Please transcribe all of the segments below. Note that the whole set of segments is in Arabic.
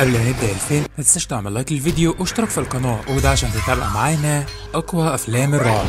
قبل ما نبدا الفيلم ما تنساش تعمل لايك للفيديو واشترك في القناه وده عشان تتابع معانا اقوى افلام الرعب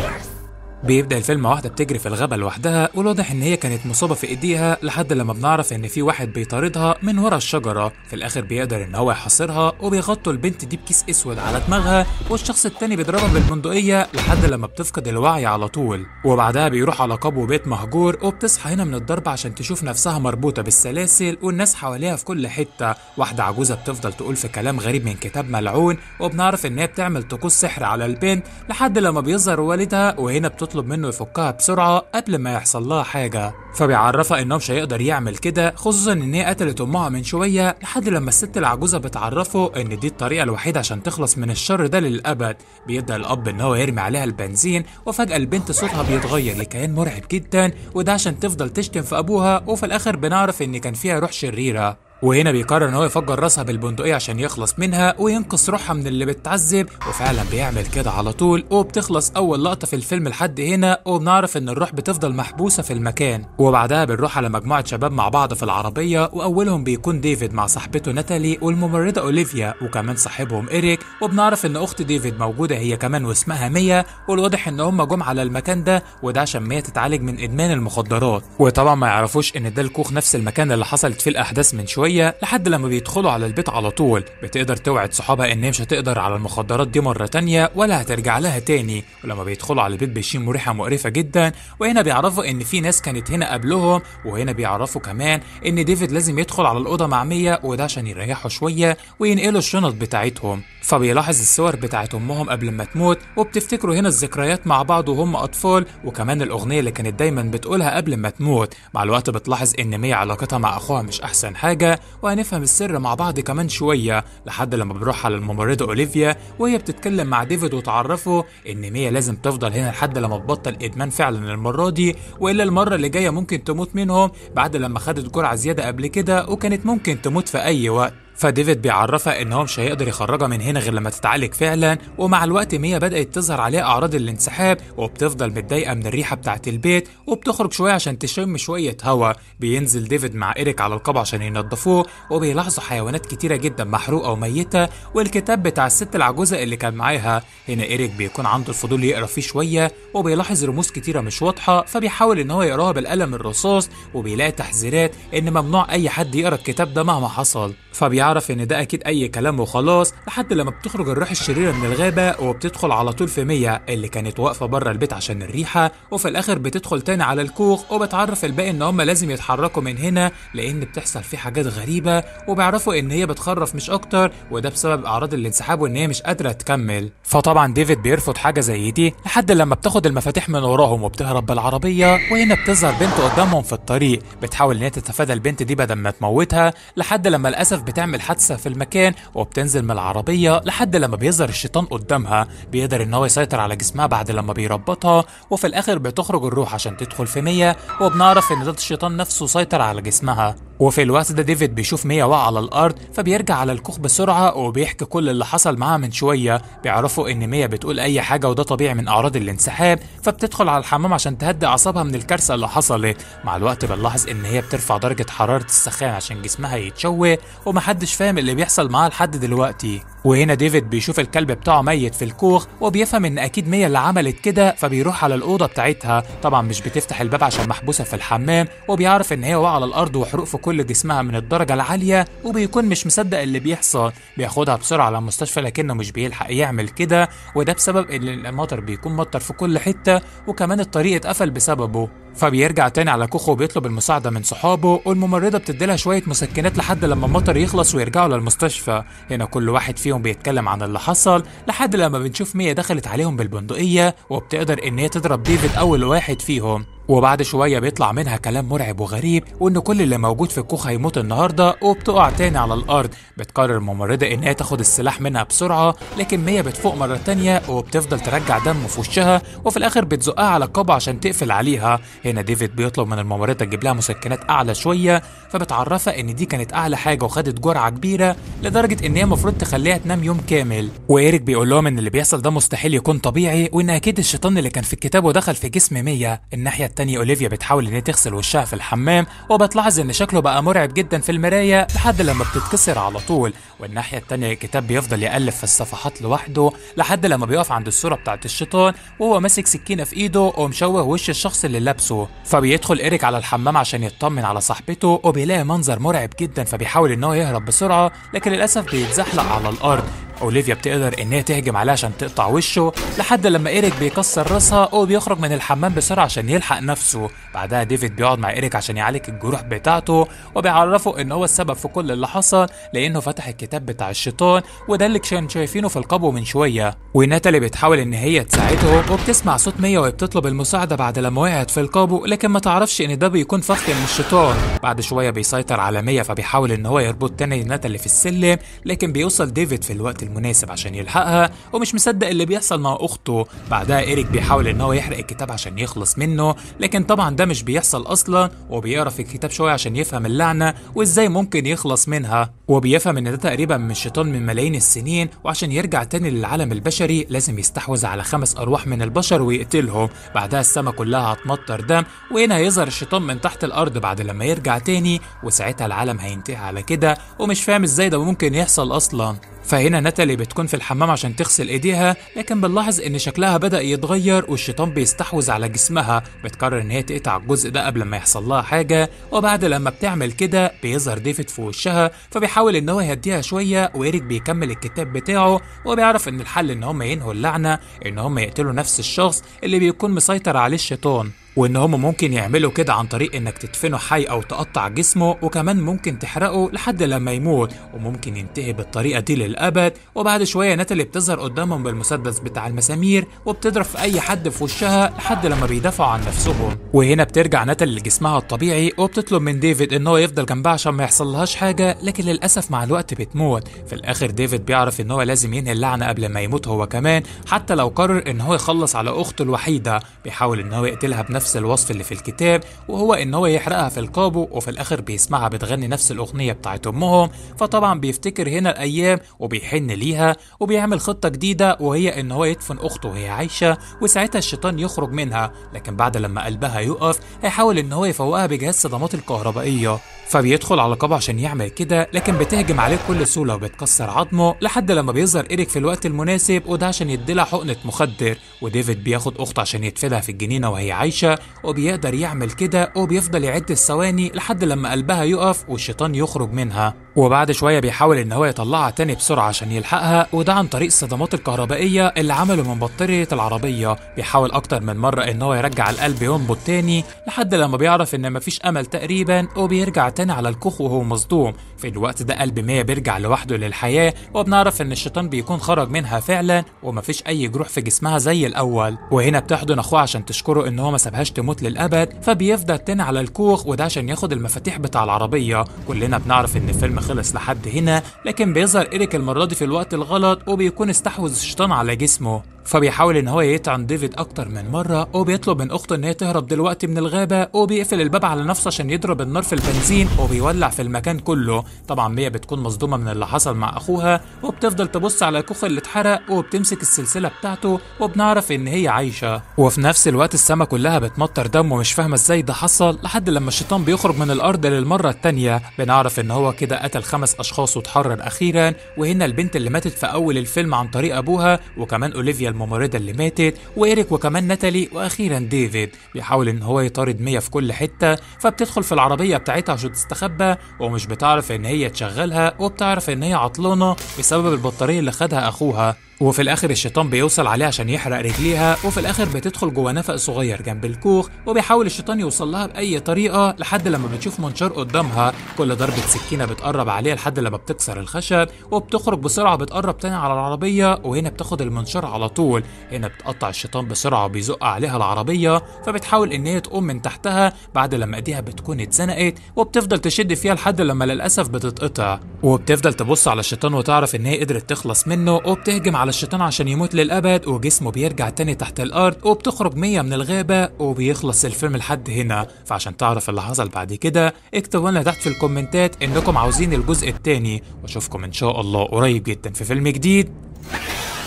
بيبدا الفيلم واحده بتجري في الغابه لوحدها والواضح ان هي كانت مصابه في ايديها لحد لما بنعرف ان في واحد بيطاردها من ورا الشجره في الاخر بيقدر ان هو يحاصرها وبيغطوا البنت دي بكيس اسود على دماغها والشخص التاني بيضربها بالبندقيه لحد لما بتفقد الوعي على طول وبعدها بيروح على قبو بيت مهجور وبتصحى هنا من الضرب عشان تشوف نفسها مربوطه بالسلاسل والناس حواليها في كل حته واحده عجوزه بتفضل تقول في كلام غريب من كتاب ملعون وبنعرف ان هي بتعمل طقوس سحر على البنت لحد لما بيظهر والدها وهنا بتطلع بيطلب منه يفكها بسرعة قبل ما يحصل لها حاجة فبيعرفها انه مش هيقدر يعمل كده خصوصا ان هي قتلت امها من شوية لحد لما الست العجوزة بتعرفه ان دي الطريقة الوحيدة عشان تخلص من الشر ده للابد بيبدأ الاب ان هو يرمي عليها البنزين وفجأة البنت صوتها بيتغير لكيان مرعب جدا وده عشان تفضل تشتم في ابوها وفي الاخر بنعرف ان كان فيها روح شريرة وهنا بيقرر ان هو يفجر راسها بالبندقيه عشان يخلص منها وينقص روحها من اللي بتعذب وفعلا بيعمل كده على طول وبتخلص اول لقطه في الفيلم لحد هنا وبنعرف ان الروح بتفضل محبوسه في المكان وبعدها بنروح على مجموعه شباب مع بعض في العربيه واولهم بيكون ديفيد مع صاحبته ناتالي والممرضه اوليفيا وكمان صاحبهم ايريك وبنعرف ان اخت ديفيد موجوده هي كمان واسمها ميا والواضح ان هم جم على المكان ده وده عشان ميا تتعالج من ادمان المخدرات وطبعا ما يعرفوش ان ده الكوخ نفس المكان اللي حصلت فيه الاحداث من شويه شويه لحد لما بيدخلوا على البيت على طول بتقدر توعد صحابها ان هي مش هتقدر على المخدرات دي مره تانية ولا هترجع لها تاني ولما بيدخلوا على البيت بيشم مريحة مقرفه جدا وهنا بيعرفوا ان في ناس كانت هنا قبلهم وهنا بيعرفوا كمان ان ديفيد لازم يدخل على الاوضه مع مية وده عشان يريحوا شويه وينقلوا الشنط بتاعتهم فبيلاحظ الصور بتاعت امهم قبل ما تموت وبتفتكروا هنا الذكريات مع بعض وهم اطفال وكمان الاغنيه اللي كانت دايما بتقولها قبل ما تموت مع الوقت بتلاحظ ان مية علاقتها مع اخوها مش احسن حاجه وهنفهم السر مع بعض كمان شوية لحد لما بنروح على الممرضة أوليفيا وهي بتتكلم مع ديفيد وتعرفه إن ميا لازم تفضل هنا لحد لما تبطل إدمان فعلا المرة دي وإلا المرة اللي جاية ممكن تموت منهم بعد لما خدت جرعة زيادة قبل كده وكانت ممكن تموت في أي وقت فديفيد بيعرفها ان هو مش هيقدر يخرجها من هنا غير لما تتعالج فعلا ومع الوقت ميا بدات تظهر عليها اعراض الانسحاب وبتفضل متضايقه من الريحه بتاعه البيت وبتخرج شويه عشان تشم شويه هواء بينزل ديفيد مع ايريك على القبو عشان ينضفوه وبيلاحظوا حيوانات كتيره جدا محروقه وميته والكتاب بتاع الست العجوزه اللي كان معاها هنا ايريك بيكون عنده الفضول يقرا فيه شويه وبيلاحظ رموز كتيره مش واضحه فبيحاول ان هو يقراها بالقلم الرصاص وبيلاقي تحذيرات ان ممنوع اي حد يقرا الكتاب ده مهما حصل فبي بيعرف ان ده اكيد اي كلام وخلاص لحد لما بتخرج الروح الشريره من الغابه وبتدخل على طول في ميا اللي كانت واقفه بره البيت عشان الريحه وفي الاخر بتدخل تاني على الكوخ وبتعرف الباقي ان هم لازم يتحركوا من هنا لان بتحصل فيه حاجات غريبه وبيعرفوا ان هي بتخرف مش اكتر وده بسبب اعراض الانسحاب وان هي مش قادره تكمل فطبعا ديفيد بيرفض حاجه زي دي لحد لما بتاخد المفاتيح من وراهم وبتهرب بالعربيه وهنا بتظهر بنت قدامهم في الطريق بتحاول ان هي تتفادى البنت دي بدل ما تموتها لحد لما للاسف بتعمل بتعمل حادثه في المكان وبتنزل من العربيه لحد لما بيظهر الشيطان قدامها بيقدر ان هو يسيطر على جسمها بعد لما بيربطها وفي الاخر بتخرج الروح عشان تدخل في مية وبنعرف ان ده الشيطان نفسه سيطر على جسمها وفي الوقت ده ديفيد بيشوف ميا واقعة على الأرض فبيرجع على الكوخ بسرعة وبيحكي كل اللي حصل معاها من شوية بيعرفوا إن ميا بتقول أي حاجة وده طبيعي من أعراض الانسحاب فبتدخل على الحمام عشان تهدي أعصابها من الكارثة اللي حصلت مع الوقت بنلاحظ إن هي بترفع درجة حرارة السخان عشان جسمها يتشوه ومحدش محدش فاهم اللي بيحصل معاه لحد دلوقتي وهنا ديفيد بيشوف الكلب بتاعه ميت في الكوخ وبيفهم ان اكيد ميا اللي عملت كده فبيروح على الاوضه بتاعتها طبعا مش بتفتح الباب عشان محبوسه في الحمام وبيعرف ان هي واقعه على الارض وحروق في كل جسمها من الدرجه العاليه وبيكون مش مصدق اللي بيحصل بياخدها بسرعه على المستشفى لكنه مش بيلحق يعمل كده وده بسبب ان المطر بيكون مطر في كل حته وكمان الطريق اتقفل بسببه فبيرجع تاني على كوخه وبيطلب المساعدة من صحابه والممرضة بتديلها شوية مسكنات لحد لما المطر يخلص ويرجعوا للمستشفى هنا كل واحد فيهم بيتكلم عن اللي حصل لحد لما بنشوف ميا دخلت عليهم بالبندقية وبتقدر إن هي تضرب ديفيد أول واحد فيهم وبعد شوية بيطلع منها كلام مرعب وغريب وإن كل اللي موجود في الكوخ هيموت النهاردة وبتقع تاني على الأرض بتقرر الممرضة إنها تاخد السلاح منها بسرعة لكن مية بتفوق مرة تانية وبتفضل ترجع دم في وشها وفي الآخر بتزقها على القبعة عشان تقفل عليها هنا ديفيد بيطلب من الممرضة تجيب لها مسكنات أعلى شوية فبتعرفها إن دي كانت أعلى حاجة وخدت جرعة كبيرة لدرجة إن هي المفروض تخليها تنام يوم كامل وإيريك بيقول لهم إن اللي بيحصل ده مستحيل يكون طبيعي وإن أكيد الشيطان اللي كان في الكتاب ودخل في جسم مية الناحية التانية أوليفيا بتحاول إن هي تغسل وشها في الحمام وبتلاحظ إن شكله بقى مرعب جدا في المراية لحد لما بتتكسر على طول والناحية التانية الكتاب بيفضل يألف في الصفحات لوحده لحد لما بيقف عند الصورة بتاعت الشيطان وهو ماسك سكينة في إيده ومشوه وش الشخص اللي لابسه فبيدخل إيريك على الحمام عشان يطمن على صاحبته وبيلاقي منظر مرعب جدا فبيحاول إن هو يهرب بسرعة لكن للأسف بيتزحلق على الأرض أوليفيا بتقدر إنها تهجم عليه عشان تقطع وشه لحد لما إيريك بيكسر راسها أو بيخرج من الحمام بسرعة عشان يلحق نفسه بعدها ديفيد بيقعد مع إيريك عشان يعالج الجروح بتاعته وبيعرفه إن هو السبب في كل اللي حصل لأنه فتح الكتاب بتاع الشيطان وده اللي كان شايفينه في القبو من شوية وناتالي بتحاول إن هي تساعده وبتسمع صوت ميا وهي بتطلب المساعدة بعد لما وقعت في القبو لكن ما تعرفش إن ده بيكون فخ من الشيطان بعد شوية بيسيطر على ميا فبيحاول إن هو يربط تاني ناتالي في السلم لكن بيوصل ديفيد في الوقت المناسب عشان يلحقها ومش مصدق اللي بيحصل مع أخته بعدها إيريك بيحاول إن هو يحرق الكتاب عشان يخلص منه لكن طبعا ده مش بيحصل أصلا وبيقرا في الكتاب شوية عشان يفهم اللعنة وإزاي ممكن يخلص منها وبيفهم ان ده تقريبا من شيطان من ملايين السنين وعشان يرجع تاني للعالم البشري لازم يستحوذ على خمس ارواح من البشر ويقتلهم بعدها السماء كلها هتمطر دم وهنا هيظهر الشيطان من تحت الارض بعد لما يرجع تاني وساعتها العالم هينتهي على كده ومش فاهم ازاي ده ممكن يحصل اصلا فهنا ناتالي بتكون في الحمام عشان تغسل ايديها لكن بنلاحظ ان شكلها بدا يتغير والشيطان بيستحوذ على جسمها بتقرر ان هي تقطع الجزء ده قبل ما يحصل لها حاجه وبعد لما بتعمل كده بيظهر ديفيد في وشها فبيحاول بيحاول ان هو يهديها شويه وإيريك بيكمل الكتاب بتاعه وبيعرف ان الحل ان هم ينهوا اللعنه ان هم يقتلوا نفس الشخص اللي بيكون مسيطر عليه الشيطان وان هم ممكن يعملوا كده عن طريق انك تدفنه حي او تقطع جسمه وكمان ممكن تحرقه لحد لما يموت وممكن ينتهي بالطريقه دي للابد وبعد شويه ناتالي بتظهر قدامهم بالمسدس بتاع المسامير وبتضرب في اي حد في وشها لحد لما بيدافعوا عن نفسهم وهنا بترجع ناتالي لجسمها الطبيعي وبتطلب من ديفيد ان هو يفضل جنبها عشان ما يحصلهاش حاجه لكن للاسف مع الوقت بتموت في الاخر ديفيد بيعرف ان هو لازم ينهي اللعنه قبل ما يموت هو كمان حتى لو قرر ان هو يخلص على اخته الوحيده بيحاول ان هو يقتلها بنفسه نفس الوصف اللي في الكتاب وهو ان هو يحرقها في القابو وفي الاخر بيسمعها بتغني نفس الاغنيه بتاعت امهم فطبعا بيفتكر هنا الايام وبيحن ليها وبيعمل خطه جديده وهي ان هو يدفن اخته وهي عايشه وساعتها الشيطان يخرج منها لكن بعد لما قلبها يقف هيحاول ان هو يفوقها بجهاز صدمات الكهربائيه فبيدخل على قابو عشان يعمل كده لكن بتهجم عليه بكل سهوله وبتكسر عظمه لحد لما بيظهر ايريك في الوقت المناسب وده عشان يديلها حقنه مخدر وديفيد بياخد اخته عشان يدفنها في الجنينه وهي عايشه وبيقدر يعمل كده وبيفضل يعد الثواني لحد لما قلبها يقف والشيطان يخرج منها وبعد شوية بيحاول إن هو يطلعها تاني بسرعة عشان يلحقها وده عن طريق الصدمات الكهربائية اللي عمله من بطارية العربية بيحاول أكتر من مرة إن هو يرجع القلب ينبض تاني لحد لما بيعرف إن مفيش أمل تقريبا وبيرجع تاني على الكوخ وهو مصدوم في الوقت ده قلب ميا بيرجع لوحده للحياة وبنعرف إن الشيطان بيكون خرج منها فعلا ومفيش أي جروح في جسمها زي الأول وهنا بتحضن أخوها عشان تشكره إن هو ما سابهاش تموت للأبد فبيفضل تاني على الكوخ وده عشان ياخد المفاتيح بتاع العربية كلنا بنعرف إن فيلم خلص لحد هنا لكن بيظهر إيريك المرة دي في الوقت الغلط وبيكون استحوذ الشيطان على جسمه فبيحاول ان هو يطعن ديفيد اكتر من مره وبيطلب من اخته ان هي تهرب دلوقتي من الغابه وبيقفل الباب على نفسه عشان يضرب النار في البنزين وبيولع في المكان كله طبعا ميا بتكون مصدومه من اللي حصل مع اخوها وبتفضل تبص على الكوخ اللي اتحرق وبتمسك السلسله بتاعته وبنعرف ان هي عايشه وفي نفس الوقت السما كلها بتمطر دم ومش فاهمه ازاي ده حصل لحد لما الشيطان بيخرج من الارض للمره الثانيه بنعرف ان هو كده قتل خمس اشخاص واتحرر اخيرا وهنا البنت اللي ماتت في اول الفيلم عن طريق ابوها وكمان اوليفيا الممرضة اللي ماتت وإيريك وكمان ناتالي وأخيرا ديفيد بيحاول إن هو يطارد ميا في كل حتة فبتدخل في العربية بتاعتها عشان تستخبى ومش بتعرف إن هي تشغلها وبتعرف إن هي عطلانة بسبب البطارية اللي خدها أخوها وفي الاخر الشيطان بيوصل عليه عشان يحرق رجليها وفي الاخر بتدخل جوه نفق صغير جنب الكوخ وبيحاول الشيطان يوصل لها باي طريقه لحد لما بتشوف منشار قدامها كل ضربه سكينه بتقرب عليها لحد لما بتكسر الخشب وبتخرج بسرعه بتقرب تاني على العربيه وهنا بتاخد المنشار على طول هنا بتقطع الشيطان بسرعه وبيزق عليها العربيه فبتحاول ان هي تقوم من تحتها بعد لما ايديها بتكون اتزنقت وبتفضل تشد فيها لحد لما للاسف بتتقطع وبتفضل تبص على الشيطان وتعرف ان هي قدرت تخلص منه وبتهجم على الشيطان عشان يموت للأبد وجسمه بيرجع تاني تحت الأرض وبتخرج مية من الغابة وبيخلص الفيلم لحد هنا فعشان تعرف اللي حصل بعد كده اكتبوا لنا تحت في الكومنتات إنكم عاوزين الجزء التاني وأشوفكم إن شاء الله قريب جدا في فيلم جديد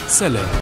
سلام